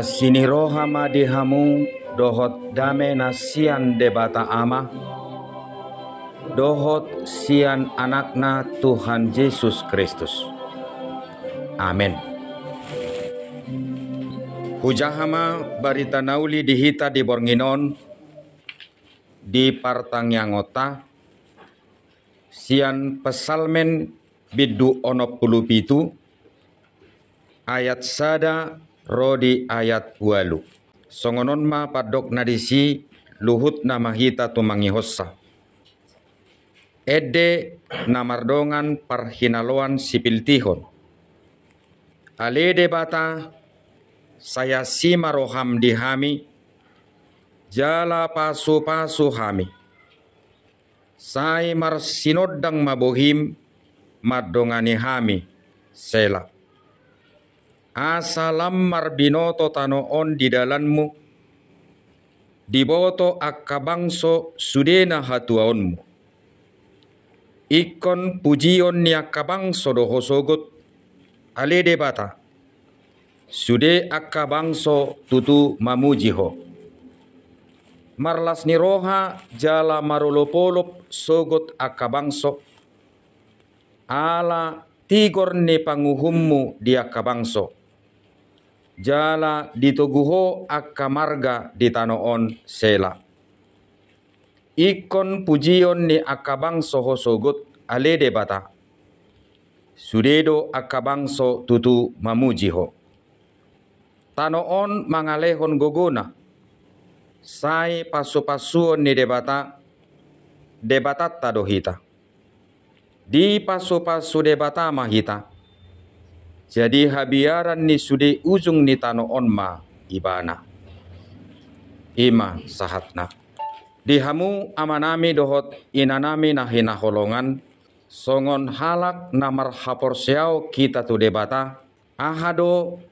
na Rohama dihamu dohot dame na sian debata ama dohot sian anakna Tuhan Yesus Kristus. Amin. Hujahama barita nauli dihita di Borginon di partang yang yangota sian pesalmen bidu onop pulupitu ayat sada Rodi ayat walu. Songonon ma padok nadisi luhut nama hita tumangi hossa. Ede namardongan parhinaloan sipil tihon. Alede bata saya simaroham dihami jala pasu-pasu hami. saya mar sinodang mabohim madongani hami. selap. Asalam marbino totano on di dalanmu diboto akabangso sudena hatuaonmu. Ikon pujion ni akabangso doho sogot ale debata. Sude akabangso tutu mamujiho. Marlas niroha jala marolopolop sogot akabangso. Ala tigor ni panguhummu di akabangso jala ditoguho akamarga ditanoon sela. Ikon pujion ni akabang soho sogot alede bata. Sudedo so tutu mamujiho. Tanoon mangalehon gogona. Sai pasu-pasuon ni debata debatat tadohita. Di pasu-pasu debata mahita jadi habiaran ni sudi ujung ni tano onma ibana. Ima sahatna. Dihamu amanami dohot inanami nahina holongan songon halak namar hapor siau kita tu debata ahado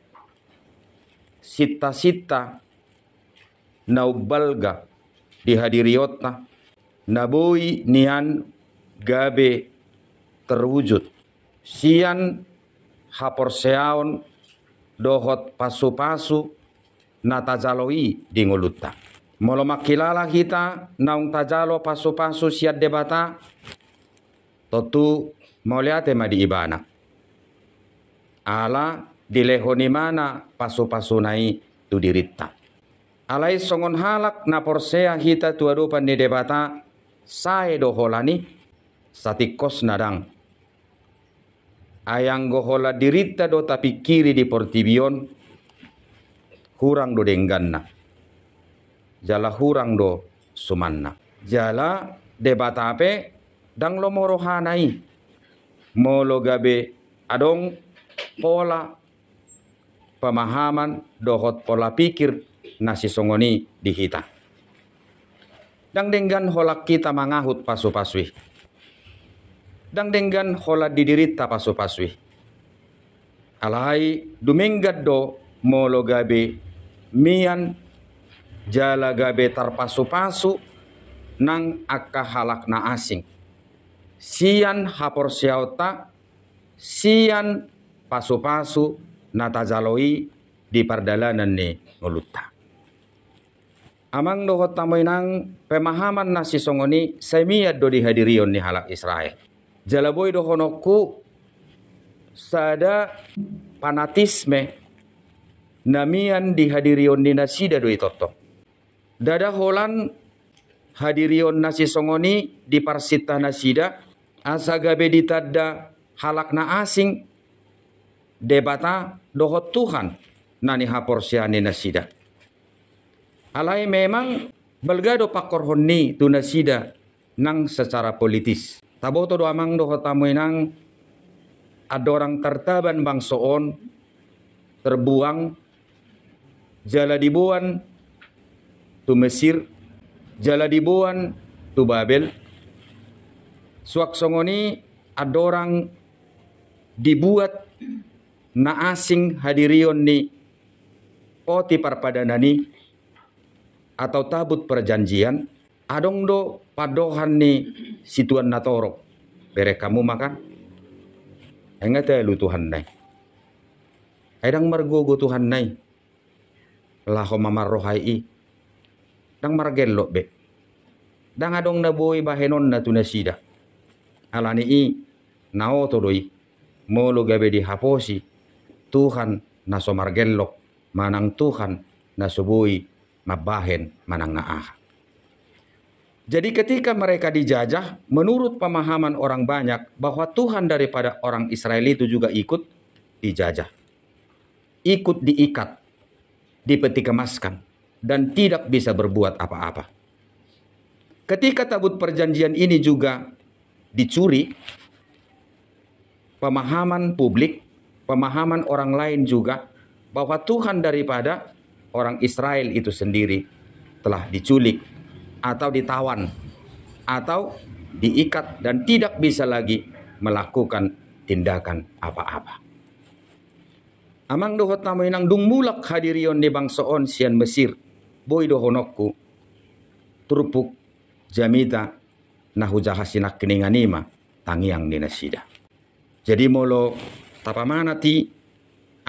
sita-sita naubalga dihadiriotna nabui nian gabe terwujud sian hapor seaon dohot pasu-pasu di ngulutta. Molo makilala kita naung tajalo pasu-pasu siat debata totu moliate madi ibana. Ala dilehoni mana pasu-pasu nai tu dirita. Alai songon halak na porsea hita tuadupan di debata sae doholani satikos nadang Ayang gohola dirita do tapi kiri di portibion hurang do dengganna jala hurang do sumanna jala debatape dang lomorohanai morohanai molo gabe adong pola pemahaman dohot pola pikir nasi songoni dihita. Dang denggan holak kita mangahut pasu-pasui dang denggan hola didirita pasu-pasui. alai dumenggat do molo gabe mian jala gabe tarpasu-pasu nang akah halak na asing. Sian hapor siauta, sian pasu-pasu nata jaloi di perdalanan ni ngeluta. Amang dohot tamoy nang pemahaman nasi songoni semia do dihadirion ni halak Israel jalaboy dohonoku sada panatisme namian dihadirion dinasida doi toto. Dada holan hadirion nasi songoni di parsita nasida asagabe ditadda halakna asing debata dohot Tuhan nani haporsiani nasida. Alai memang belgado pakor honni tunasida nang secara politis. Tabo to doamang do orang adorang kartaban bangsoon terbuang jala dibuan tu Mesir jala dibuan tu Babel suak songoni orang dibuat na asing hadirion ni oti parpadanani atau tabut perjanjian adong do padohan ni situan natoro bere kamu makan Enga te ya lu Tuhan nai edang margogo Tuhan nai laho mamar rohai dang margen lo be dang adong na boi bahenon na tunasida alani i nao todoi molo gabe di haposi Tuhan naso margelok manang Tuhan naso boy mabahen manang naaha jadi ketika mereka dijajah, menurut pemahaman orang banyak bahwa Tuhan daripada orang Israel itu juga ikut dijajah. Ikut diikat, dipetik kemaskan, dan tidak bisa berbuat apa-apa. Ketika tabut perjanjian ini juga dicuri, pemahaman publik, pemahaman orang lain juga bahwa Tuhan daripada orang Israel itu sendiri telah diculik atau ditawan atau diikat dan tidak bisa lagi melakukan tindakan apa-apa. Amang dohot namo inang dung mulak hadirion di bangsaon sian Mesir boy dohonokku turpuk jamita nahu jahasinak keninganima tangiang dinasida. Jadi molo tapamana ti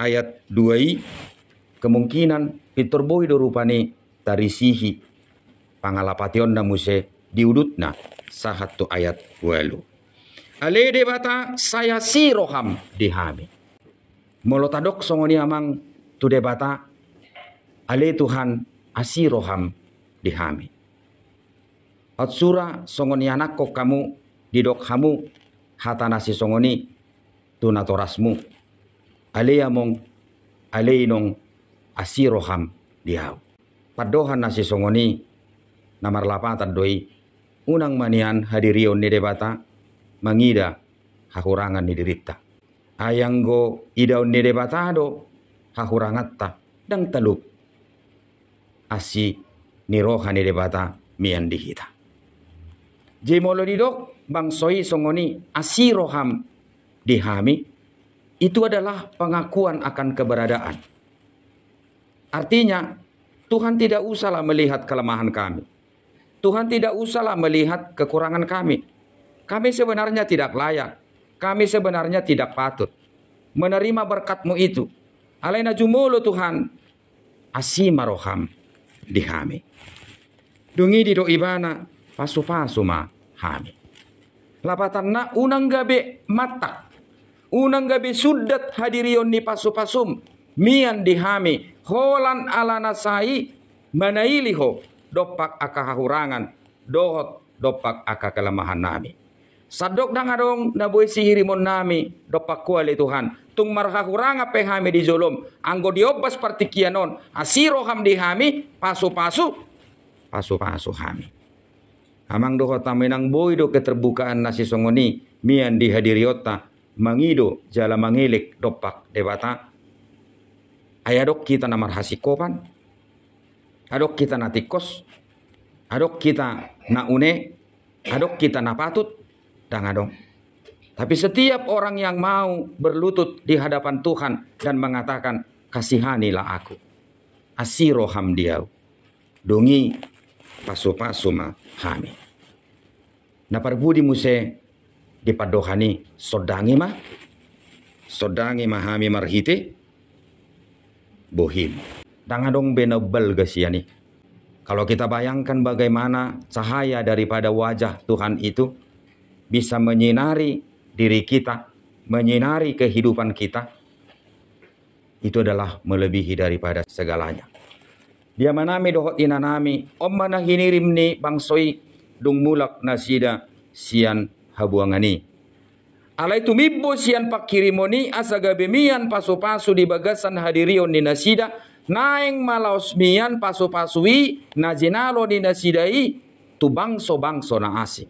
ayat 2 kemungkinan Peter boy do rupane tarisihi na muse diudutna tu ayat walu. di bata saya si roham dihami. Molotadok songoni amang tude bata ale Tuhan roham dihami. Atsura songoni anak kok kamu didok hata hatanasi songoni tu natorasmu. Ale among ale inong roham dihau. Padohan nasi songoni namar lapata doi unang manian hadirion ni debata mangida hakurangan ni dirita go idaun ni debata do hakurangatta dang teluk asi ni roha ni debata mian dihita jemolo didok soi songoni asi roham dihami itu adalah pengakuan akan keberadaan. Artinya, Tuhan tidak usahlah melihat kelemahan kami. Tuhan tidak usahlah melihat kekurangan kami. Kami sebenarnya tidak layak. Kami sebenarnya tidak patut. Menerima berkatmu itu. Alaina jumulu Tuhan. Asima roham di kami. Dungi di ibana pasu pasu ma kami. Lapatanna unang gabe mata. Unang gabe sudat hadirion ni pasu pasum. Mian di kami. Holan ala nasai manailiho dopak aka hahurangan, dohot dopak aka kelemahan nami. Sadok na nga sihirimon nami, dopak kuali Tuhan. Tung marhahuranga pe di zulum, anggo diopas partikianon, asiro ham di hami, pasu-pasu, pasu-pasu hami. Amang doho taminang do keterbukaan nasi songoni, mian dihadiriota, mangido jala mangilik dopak debata. Ayadok kita namar hasikopan, adok kita na tikkos, adok kita na une, adok kita na patut, dan adong. Tapi setiap orang yang mau berlutut di hadapan Tuhan dan mengatakan, kasihanilah aku. Asiroham diau. Dungi pasupasuma hami. Napar budi muse di padohani sodangi mah. Sodangi mahami marhite. Bohim. Dangadong benebel gesiani. Kalau kita bayangkan bagaimana cahaya daripada wajah Tuhan itu bisa menyinari diri kita, menyinari kehidupan kita, itu adalah melebihi daripada segalanya. Dia manami dohot inanami, hinirim ni bangsoi dung mulak nasida sian habuangani. Alai tumibbo sian pakirimoni asagabe mian pasu-pasu di bagasan hadirion ni nasida naeng mian pasu pasui najenalo ni nasidai tu bangso-bangso na asing.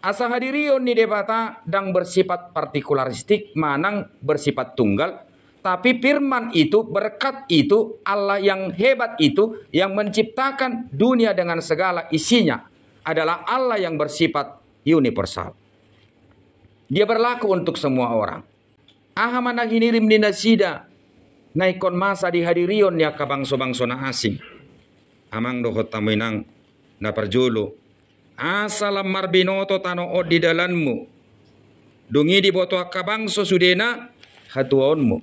Asa hadirion ni debata dang bersifat partikularistik manang bersifat tunggal tapi firman itu, berkat itu, Allah yang hebat itu, yang menciptakan dunia dengan segala isinya, adalah Allah yang bersifat universal. Dia berlaku untuk semua orang. ini rimdina sidah naikon masa di hadirion ya kabangso bangso na asing. Amang dohot inang na perjulu. Asalam marbinoto od di dalanmu. Dungi di boto kabangso sudena hatuonmu.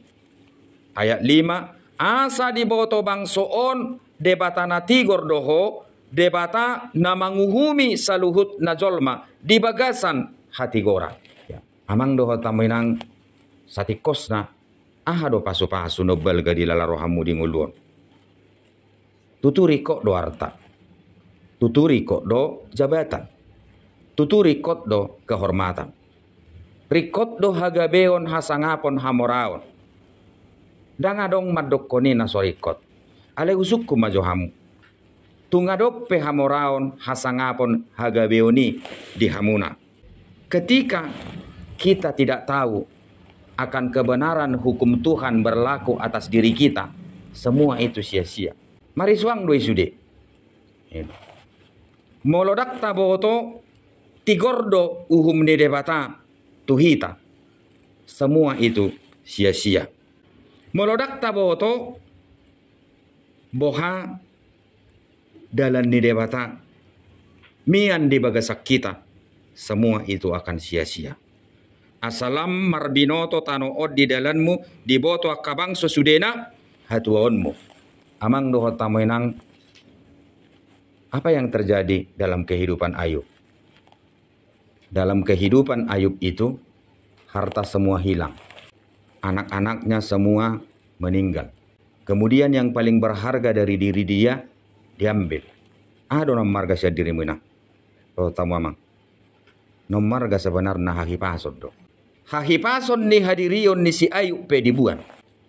Ayat 5. Asa di boto on debata na tigor doho debata na manguhumi saluhut na jolma di bagasan hati gora. Ya. Amang doho satikos na ahado pasu-pasu Nobel gadi lala rohamu di ngulur. Tuturi kok do harta. Tuturi kok do jabatan. Tuturi kok do kehormatan. Rikot do hagabeon hasangapon hamoraon. Dangadong madokoni nasorikot. Ale usukku majohamu. Tunga pe hamoraon hasangapon hagabeoni di hamuna. Ketika kita tidak tahu akan kebenaran hukum Tuhan berlaku atas diri kita, semua itu sia-sia. Mari suang dua sude. Molodak taboto tigordo uhum nedebata tuhita. Semua itu sia-sia. Molodak taboto boha dalam nedebata mian di bagasak kita. Semua itu akan sia-sia asalam marbinoto tano od di dalanmu di boto akabang sesudena hatuonmu amang doho tamoenang apa yang terjadi dalam kehidupan Ayub dalam kehidupan Ayub itu harta semua hilang anak-anaknya semua meninggal kemudian yang paling berharga dari diri dia diambil ah adonam marga syadirimina oh, tamu amang. nomor gak sebenarnya haki pasod dong Hahipason ni hadirion ni si ayu pedibuan.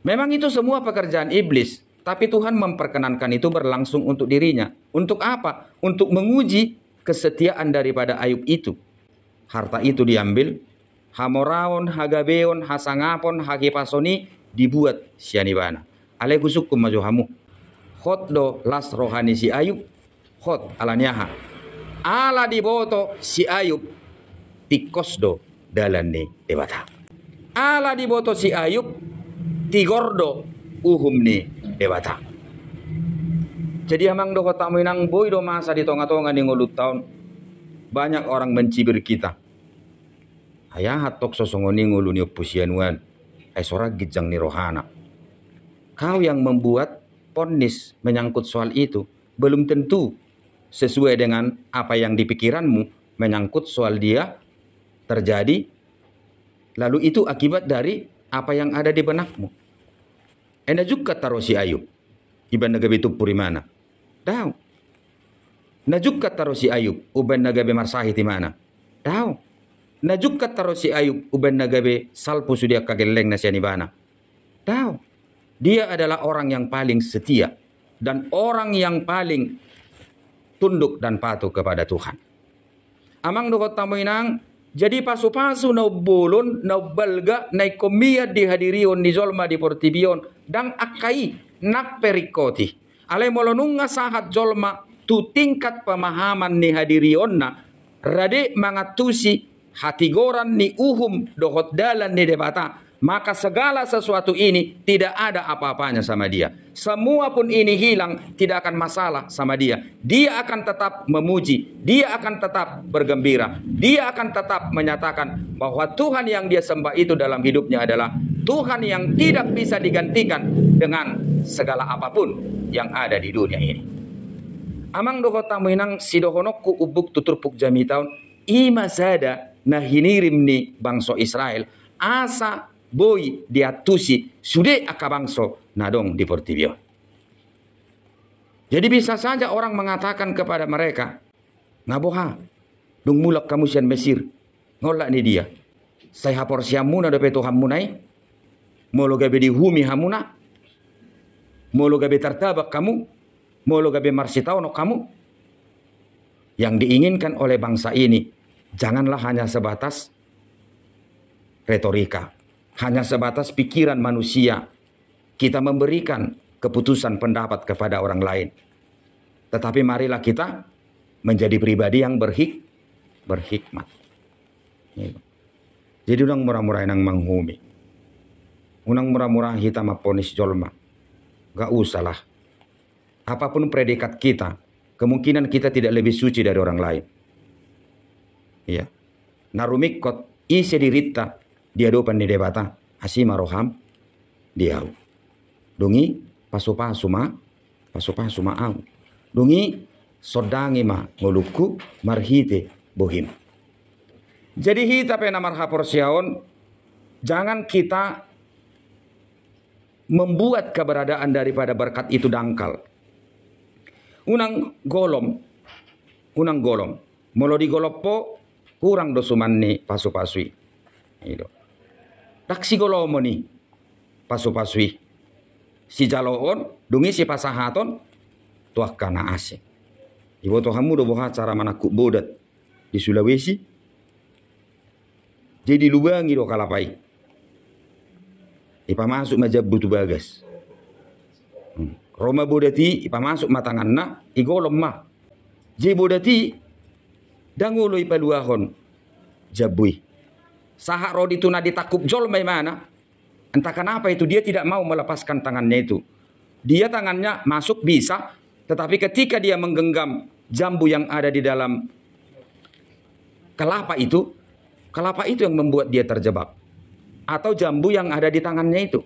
Memang itu semua pekerjaan iblis. Tapi Tuhan memperkenankan itu berlangsung untuk dirinya. Untuk apa? Untuk menguji kesetiaan daripada Ayub itu. Harta itu diambil. Hamoraon, Hagabeon, Hasangapon, Hagipasoni dibuat sianibana. Alaikusukum majuhamu. do las rohani si Ayub. Khot alaniaha. Ala diboto si Ayub. tikos do nih dewata ala di boto si ayub tigordo uhum nih dewata jadi amang doh kota minang boy do masa di tonga-tonga di ngulut tahun banyak orang mencibir kita ayah hatok sosongoni nguluni pusianuan esora sorak gijang ni rohana kau yang membuat ponis menyangkut soal itu belum tentu sesuai dengan apa yang dipikiranmu menyangkut soal dia terjadi, lalu itu akibat dari apa yang ada di benakmu. Enda juga si ayub. Iban nagabe itu purimana. Tahu. taruh si ayub. Uban nagabe marsahi mana, Tahu. taruh si ayub. Uban nagabe salpu sudia kageleng nasianibana. Tahu. Dia adalah orang yang paling setia. Dan orang yang paling tunduk dan patuh kepada Tuhan. Amang dukot tamuinang jadi pasu-pasu na bolon, na balga na komia hadirion ni Jolma di Portibion dan akai nak perikoti. Alay molonunga sahat Jolma tu tingkat pemahaman ni hadirion na rade mangatusi goran ni uhum dohot dalan ni debata maka segala sesuatu ini tidak ada apa-apanya sama dia. Semua pun ini hilang, tidak akan masalah sama dia. Dia akan tetap memuji, dia akan tetap bergembira, dia akan tetap menyatakan bahwa Tuhan yang dia sembah itu dalam hidupnya adalah Tuhan yang tidak bisa digantikan dengan segala apapun yang ada di dunia ini. Amang doho tamuinang ubuk tuturpuk jami tahun ima zada nahinirim bangso Israel asa Boi di atusi sude akabangso nadong di Jadi bisa saja orang mengatakan kepada mereka, Naboha, dung mulak kamu sian Mesir, ngolak ni dia. Saya hapor siamuna dope Tuhan munai, molo gabe dihumi hamuna, molo gabe tertabak kamu, molo gabe marsitaono kamu. Yang diinginkan oleh bangsa ini, janganlah hanya sebatas retorika hanya sebatas pikiran manusia. Kita memberikan keputusan pendapat kepada orang lain. Tetapi marilah kita menjadi pribadi yang berhik, berhikmat. Jadi unang murah-murah yang menghumi. Unang murah-murah hitam aponis jolma. Gak usahlah. Apapun predikat kita, kemungkinan kita tidak lebih suci dari orang lain. Iya. Narumikot isi dirita dia do pande debata asih maroham, dia dungi pasupa suma pasupa suma au dungi sodangi ma ngolukku marhite bohim jadi hita pena marhapor siaon jangan kita membuat keberadaan daripada berkat itu dangkal unang golom unang golom melodi golopo kurang dosuman pasu-pasui gitu taksi kolo moni pasu pasui si jaloon dungi si pasahaton tuah kana asik ibu tuhamu do boha cara manakuk bodat di Sulawesi jadi lubangi do kalapai ipa masuk meja butuh bagas hmm. Roma bodeti ipa masuk matangan nak igo lemah jadi bodati dangolo ipa luahon jabui Sahak rodi nadi ditakup jol bagaimana Entah kenapa itu dia tidak mau melepaskan tangannya itu. Dia tangannya masuk bisa, tetapi ketika dia menggenggam jambu yang ada di dalam kelapa itu, kelapa itu yang membuat dia terjebak. Atau jambu yang ada di tangannya itu.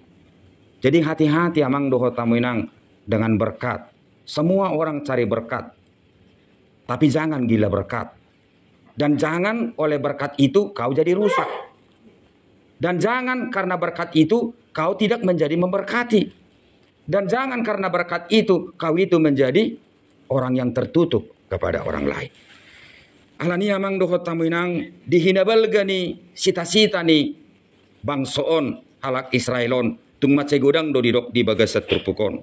Jadi hati-hati amang doho tamuinang dengan berkat. Semua orang cari berkat. Tapi jangan gila berkat. Dan jangan oleh berkat itu kau jadi rusak. Dan jangan karena berkat itu kau tidak menjadi memberkati. Dan jangan karena berkat itu kau itu menjadi orang yang tertutup kepada orang lain. Alani amang dohot tamuinang dihina balgani sita-sita ni bangsoon halak Israelon tung mace godang do didok di bagasat turpukon.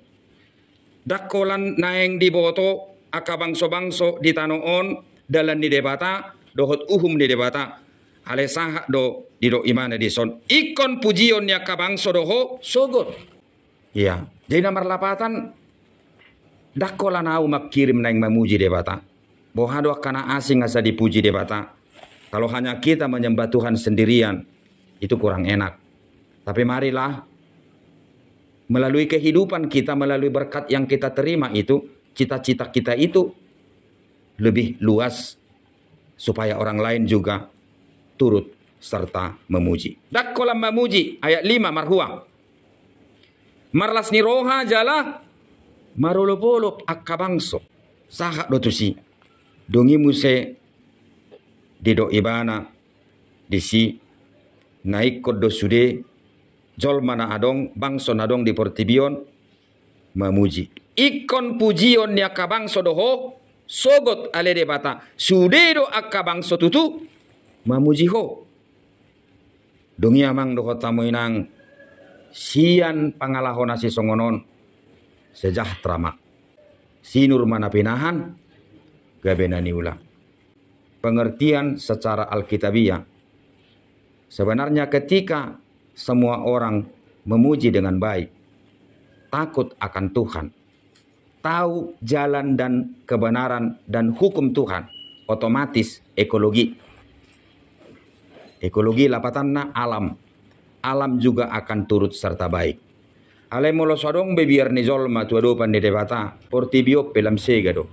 Dakolan naeng di boto aka bangso-bangso ditanoon dalan di debata do hot uhum di debata ale sangha do di do imana di son ikon pujion ya kabang sodoho sogot iya jadi nomor lapatan dakola nau makirim nang memuji debata boha karena kana asing asa dipuji debata kalau hanya kita menyembah Tuhan sendirian itu kurang enak tapi marilah melalui kehidupan kita melalui berkat yang kita terima itu cita-cita kita itu lebih luas supaya orang lain juga turut serta memuji. Dakkolam memuji ayat 5 marhua. Marlas niroha jala marulopolop akabangso sahak dotusi. Dongi muse dido ibana disi naik kodo sude jol mana adong bangso nadong di portibion memuji. Ikon pujion ya kabangso doho sogot alede bata sudedo akka bangso tutu ho Dunia mang tamu inang sian pangalahona si songonon sejahtera mak sinur mana pinahan gabenani niula. pengertian secara alkitabiah sebenarnya ketika semua orang memuji dengan baik takut akan Tuhan tahu jalan dan kebenaran dan hukum Tuhan, otomatis ekologi. Ekologi lapatanna alam. Alam juga akan turut serta baik. Ale molo sorong bebiar ni jolma tua do pan dede bata portibio pelam sega do.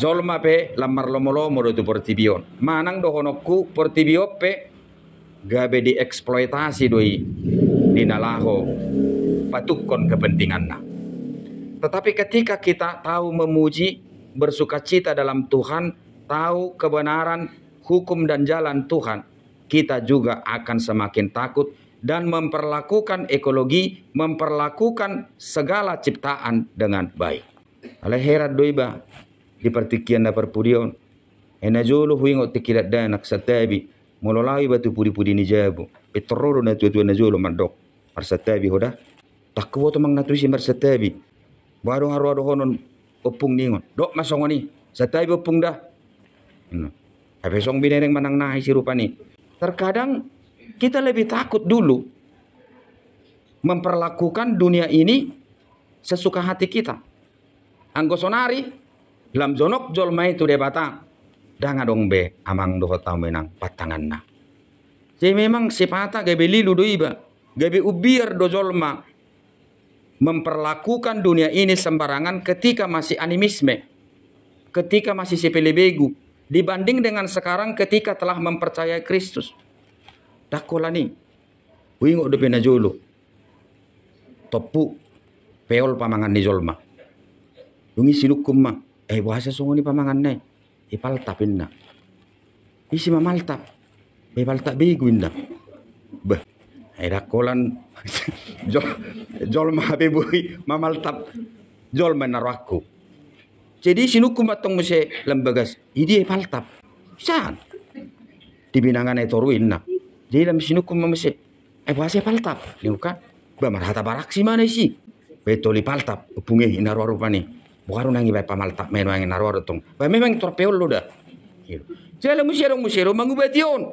Zolma pe lamar lomo molo tu portibion. Manang do honokku portibio pe gabe dieksploitasi doi dinalaho patukon kepentingan nah. Tetapi ketika kita tahu memuji, bersuka cita dalam Tuhan, tahu kebenaran, hukum dan jalan Tuhan, kita juga akan semakin takut dan memperlakukan ekologi, memperlakukan segala ciptaan dengan baik. Ale herat doiba di pertikian dapur pudion. Ena jolo huingo tikidat danak setebi. Mulolai batu pudi-pudi ni jabu. Petrolo na tuan-tuan na jolo mandok. hoda. Takwa tu mang natuisi Baru haru ada honon opung ningon. Dok masong setai Satai opung dah. Tapi anu. song binereng manang nahi si rupa ni. Terkadang kita lebih takut dulu memperlakukan dunia ini sesuka hati kita. Anggosonari lam jonok jolma tu debata. dah dong be amang doho menang patangan na. Si memang sipata gebe lilu do iba. Gebe ubir do jolma memperlakukan dunia ini sembarangan ketika masih animisme, ketika masih sepelebegu, dibanding dengan sekarang ketika telah mempercayai Kristus. Dakola nih, wingo de jolo, topu peol pamangan ni jolma, dungi sinukum ma, eh bahasa sungguh ni pamangan ne, ipal tapin na, isi mamal tap, ipal tap begu indah, bah. Aira kolan jol mahabe bui mamal tap jol menarwaku. jadi sinuku matong mese lembagas idi e paltap san di binangan itu e ruinna jadi lam sinukum mese eh bahasa e paltap liuka bamar hata barak si mana si betoli paltap punge hinaro pani. bukan nangi bae tap menwangi naro tong bae memang torpeol lo dah gitu. jadi lam musero musero mangubation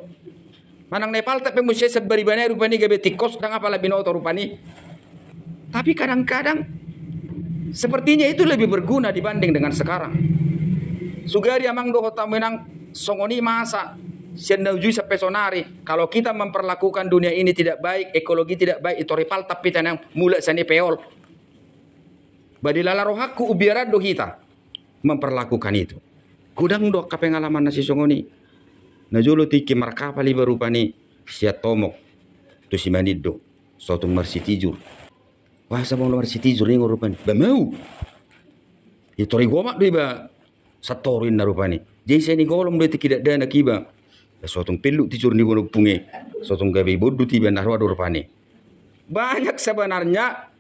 Manang Nepal tapi musya sebaribane rupanya gabe tikus dan apalah binoto rupanya. Tapi kadang-kadang sepertinya itu lebih berguna dibanding dengan sekarang. Sugari amang doho menang songoni masa sendauju sampai sonari. Kalau kita memperlakukan dunia ini tidak baik, ekologi tidak baik, itu Nepal tapi tenang mulai sani peol. Badilala rohaku ubiara dohita memperlakukan itu. Kudang kape ngalaman nasi songoni jolo tiki markapa liba rupani siat tomok tu si maniddo so tung marsi tijur wah sabong marsi tijur ni rupani ba mau ya ri gomak doi ba satorin na rupani jadi saya ni golom doi tiki dana kiba so tung peluk tijur ni bono punge so tung gabe bodu tiba narwa do rupani banyak sebenarnya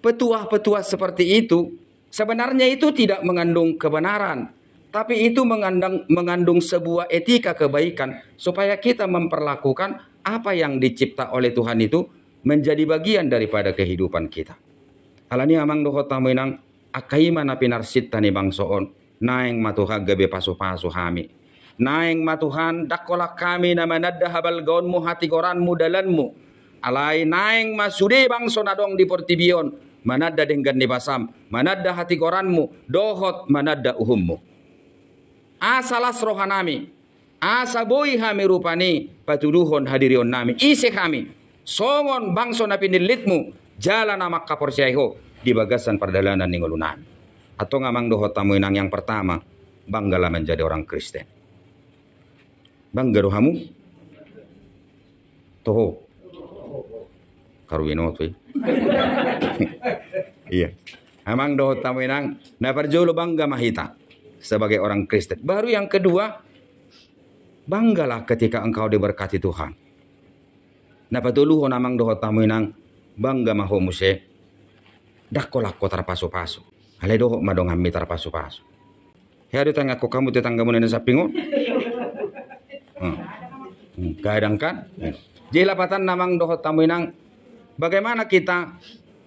petuah-petuah seperti itu sebenarnya itu tidak mengandung kebenaran tapi itu mengandung, mengandung sebuah etika kebaikan supaya kita memperlakukan apa yang dicipta oleh Tuhan itu menjadi bagian daripada kehidupan kita. Alani amang doho taminang akaima pinar pinarsitta ni bangsoon naeng matuha gabe pasu-pasu hami. Naeng matuhan dakola kami nama nadda habal gaunmu hati koranmu dalanmu. Alai naeng masude bangso nadong di portibion manadda denggan ni basam manadda hati koranmu dohot manadda uhummu asalas rohanami asaboi hami rupani patuduhon hadirion nami Isi kami songon bangso napi nilitmu jalan amak kapor siyaho di bagasan perdalanan ningulunan. atau ngamang doho tamu inang yang pertama banggalah menjadi orang Kristen bangga rohamu toho karwino tuh eh? iya emang doho tamu inang na parjolo bangga mahita sebagai orang Kristen. Baru yang kedua, banggalah ketika engkau diberkati Tuhan. Napatuluho namang doho tamuinang bangga maho muse. Dakolah ko tarpaso pasu Halay doho madong hami pasu paso Hari tanga ko kamu tetangga kamu na sa pingon. Hmm. Hmm. Kadangkan. Hmm. Jadi lapatan namang doho tamuinang bagaimana kita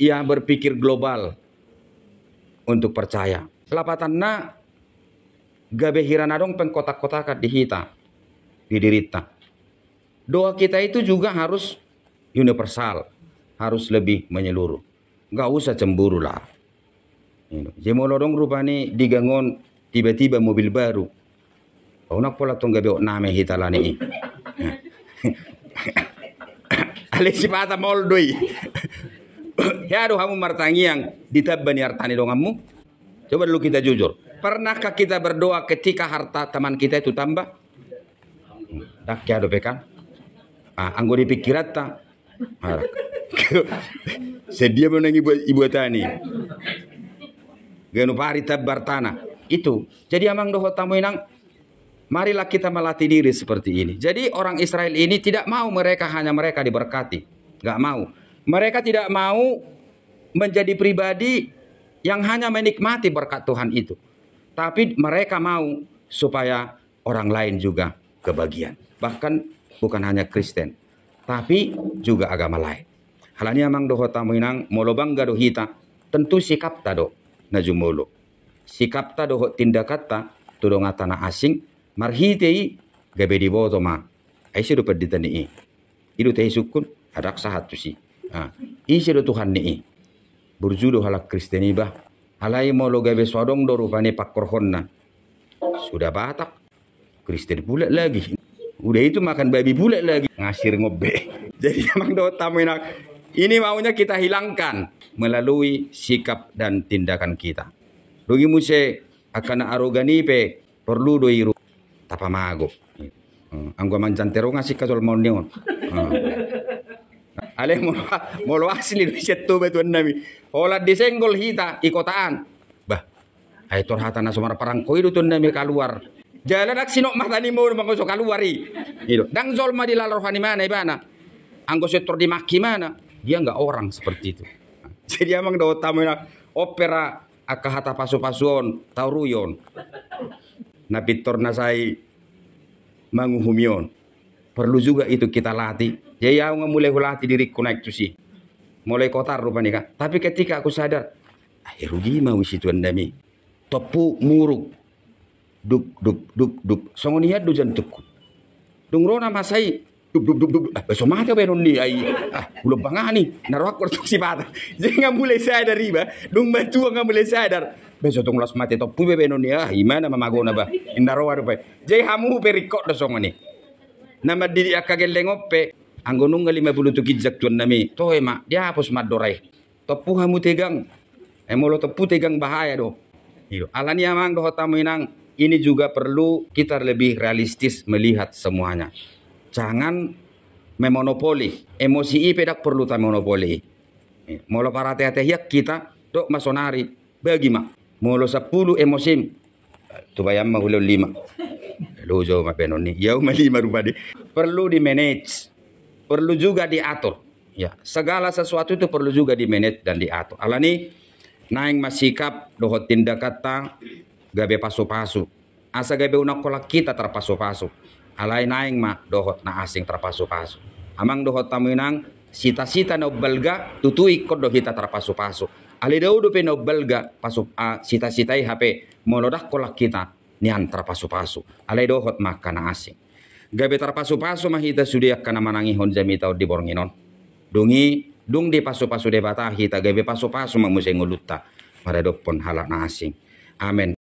ya berpikir global untuk percaya. Lapatan na gabe hiranadong pengkotak kotak di hita di dirita. Doa kita itu juga harus universal, harus lebih menyeluruh. Gak usah cemburu lah. rupa rupani digangon tiba-tiba mobil baru. Kau oh, nak pola tong gabe name hita lani si pata mol Ya aduh kamu martangi yang ditabani dong kamu Coba dulu kita jujur. Pernahkah kita berdoa ketika harta teman kita itu tambah? Tak kya dope ah, anggur Ah, pikiran dipikirat ta. Sedia menang ibu ibu tani. Ganu pari tabar tanah. Itu. Jadi amang doho tamu inang Marilah kita melatih diri seperti ini. Jadi orang Israel ini tidak mau mereka hanya mereka diberkati. Gak mau. Mereka tidak mau menjadi pribadi yang hanya menikmati berkat Tuhan itu tapi mereka mau supaya orang lain juga kebagian. Bahkan bukan hanya Kristen, tapi juga agama lain. Halanya mang doho tamuinang molobang gaduh hita, tentu sikap tado najumulu. Sikap tado tindakata tudonga tanah asing, marhitei gabe di ma. Aisyah dapat ditani Idu teh sukun adak sahat tu si. Ah, isi do Tuhan ni. Berjuduh halak Kristeni bah halai lo gawe sodong do rupane pakkorhonna sudah batak Kristen pula lagi udah itu makan babi pula lagi ngasir ngobe jadi emang do enak. ini maunya kita hilangkan melalui sikap dan tindakan kita Rugi muse akan arogani pe perlu doi tapa mago hmm, anggo terong ngasih kasol mau neon hmm ale molo molo asli di settu betun nabi ola disenggol hita ikotaan bah Ayo tor hatana sumara parang koi dutun nabi keluar jalan ak sinok tani mau mangko kaluari gitu dang zol ma dilal fani mana ibana anggo setor di maki mana dia enggak orang seperti itu jadi emang do tamena opera akahata pasu-pasuon tauruyon napitor nasai manguhumion perlu juga itu kita latih Ya ya mulai hulati diriku naik tuh si. Mulai kotor rupanya kak. Tapi ketika aku sadar, ah, ya rugi mau si tuan dami. Topu muruk. Duk duk duk duk. Songonia dujan Dung rona masai Duk duk duk duk. ah besok mati apa nonni ah belum bangga nih. narok ko si bata nggak mulai sadar riba Dung batu nggak mulai sadar besok tunggu las mati topu be nonni ah gimana mama gona ba indaro waru pe jai hamu pe record nama diri akageleng lengope lima puluh tu kijak tuan nami toh emak dia hapus dorai tepu kamu tegang emolo eh, tepu tegang bahaya doh alani amang doh tamu inang ini juga perlu kita lebih realistis melihat semuanya jangan memonopoli emosi i perlu tak monopoli molo para teh teh kita dok masonari bagi mak molo 10 emosim tuh bayam mahulo lima Lujo ma penoni, yau malima rupadi. Perlu di manage perlu juga diatur. Ya, segala sesuatu itu perlu juga di manage dan diatur. Alani naing masikap dohot tindak kata gabe pasu-pasu. Asa gabe unak kolak kita terpasu-pasu. Alai naing ma dohot na asing terpasu-pasu. Amang dohot taminang sita-sita no belga tutui kodo kita terpasu-pasu. Ali daudu pe no belga pasu a sita-sitai HP molodak kolak kita nian terpasu-pasu. Alai dohot makana asing gabe tar pasu-pasu mah hita sudiak kana manangi hon jami tau di bornginon dungi dung di pasu-pasu de bata hita gabe pasu-pasu mah musengulutta ngulutta pada dopon halak na asing amin